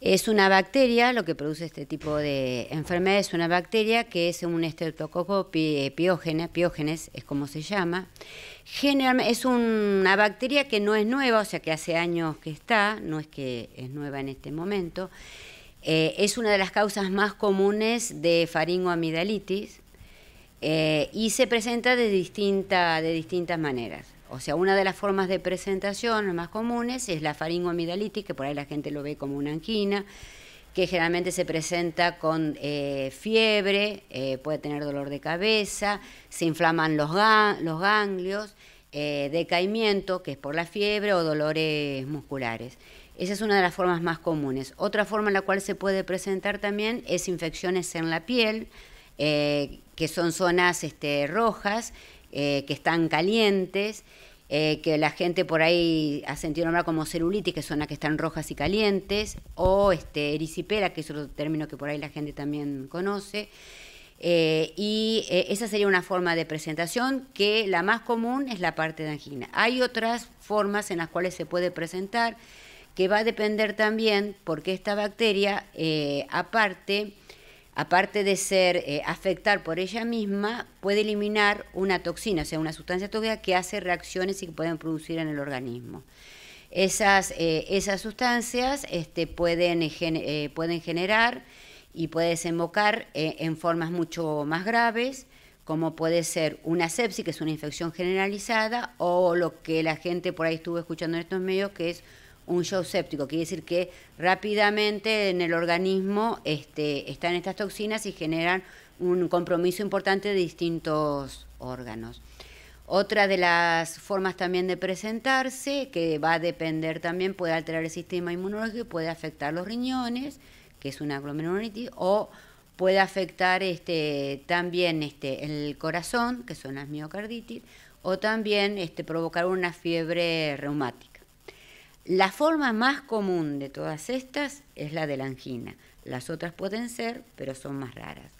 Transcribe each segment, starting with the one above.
Es una bacteria, lo que produce este tipo de enfermedad es una bacteria que es un estreptococo eh, piógenes es como se llama. es una bacteria que no es nueva, o sea que hace años que está, no es que es nueva en este momento. Eh, es una de las causas más comunes de faringoamidalitis eh, y se presenta de, de distintas maneras. O sea, una de las formas de presentación más comunes es la faringoamidalitis, que por ahí la gente lo ve como una angina, que generalmente se presenta con eh, fiebre, eh, puede tener dolor de cabeza, se inflaman los, ganglios, eh, decaimiento, que es por la fiebre, o dolores musculares. Esa es una de las formas más comunes. Otra forma en la cual se puede presentar también es infecciones en la piel, que son zonas este, rojas eh, que están calientes, eh, que la gente por ahí ha sentido nombrar como celulitis, que son las que están rojas y calientes, o este, erisipela, que es otro término que por ahí la gente también conoce. Eh, y esa sería una forma de presentación que la más común es la parte de angina. Hay otras formas en las cuales se puede presentar que va a depender también porque esta bacteria aparte aparte de ser eh, afectar por ella misma, puede eliminar una toxina, o sea, una sustancia tóxica que hace reacciones y que pueden producir en el organismo. Esas, eh, esas sustancias este, pueden, eh, pueden generar y puede desembocar en formas mucho más graves, como puede ser una sepsis, que es una infección generalizada, o lo que la gente por ahí estuvo escuchando en estos medios, que es un show séptico, quiere decir que rápidamente en el organismo este, están estas toxinas y generan un compromiso importante de distintos órganos. Otra de las formas también de presentarse, que va a depender también, puede alterar el sistema inmunológico, puede afectar los riñones, que es una glomerulitis, o puede afectar este, también este, el corazón, que son las miocarditis, o también provocar una fiebre reumática. La forma más común de todas estas es la de la angina. Las otras pueden ser, pero son más raras.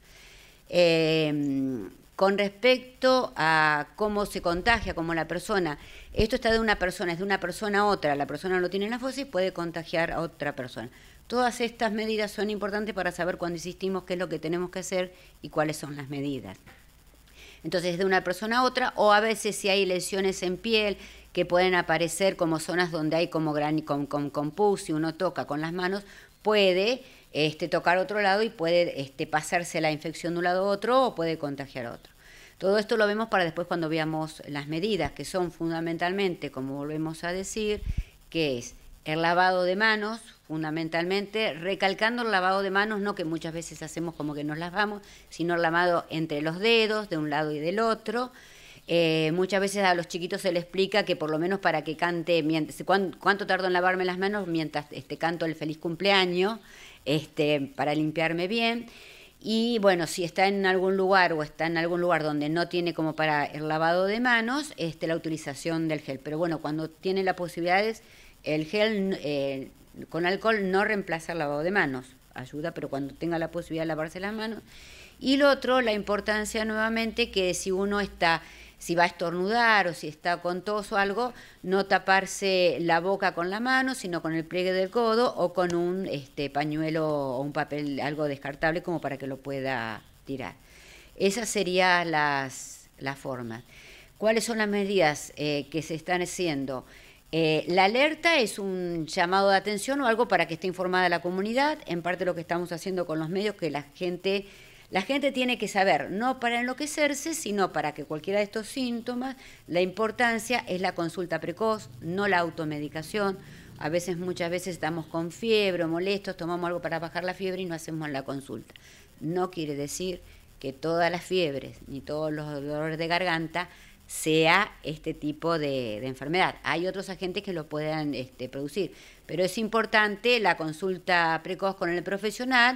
Em, con respecto a cómo se contagia, cómo la persona, esto está de una persona, es de una persona a otra, la persona no tiene la y puede contagiar a otra persona. Todas estas medidas son importantes para saber cuándo insistimos qué es lo que tenemos que hacer y cuáles son las medidas. Entonces, de una persona a otra, o a veces si hay lesiones en piel, que pueden aparecer como zonas donde hay como gran, con, con, pus, si uno toca con las manos, puede este, tocar otro lado y puede este, pasarse la infección de un lado a otro o puede contagiar a otro. Todo esto lo vemos para después cuando veamos las medidas, que son fundamentalmente, como volvemos a decir, que es el lavado de manos, fundamentalmente, recalcando el lavado de manos, no que muchas veces hacemos como que nos lavamos, sino el lavado entre los dedos, de un lado y del otro, eh, muchas veces a los chiquitos se les explica que por lo menos para que cante, mientras, cuánto tardo en lavarme las manos mientras este, canto el feliz cumpleaños, este, para limpiarme bien. Y bueno, si está en algún lugar o está en algún lugar donde no tiene como para el lavado de manos, este, la utilización del gel. Pero bueno, cuando tiene las posibilidades, el gel eh, con alcohol no reemplaza el lavado de manos, ayuda, pero cuando tenga la posibilidad de lavarse las manos. Y lo otro, la importancia nuevamente que si uno está si va a estornudar o si está con tos o algo, no taparse la boca con la mano, sino con el pliegue del codo o con un este, pañuelo o un papel algo descartable como para que lo pueda tirar. Esa sería las, las formas. ¿Cuáles son las medidas eh, que se están haciendo? Eh, la alerta es un llamado de atención o algo para que esté informada la comunidad, en parte lo que estamos haciendo con los medios, que la gente la gente tiene que saber, no para enloquecerse, sino para que cualquiera de estos síntomas, la importancia es la consulta precoz, no la automedicación. A veces, muchas veces estamos con fiebre o molestos, tomamos algo para bajar la fiebre y no hacemos la consulta. No quiere decir que todas las fiebres ni todos los dolores de garganta sea este tipo de, enfermedad. Hay otros agentes que lo puedan este, producir, pero es importante la consulta precoz con el profesional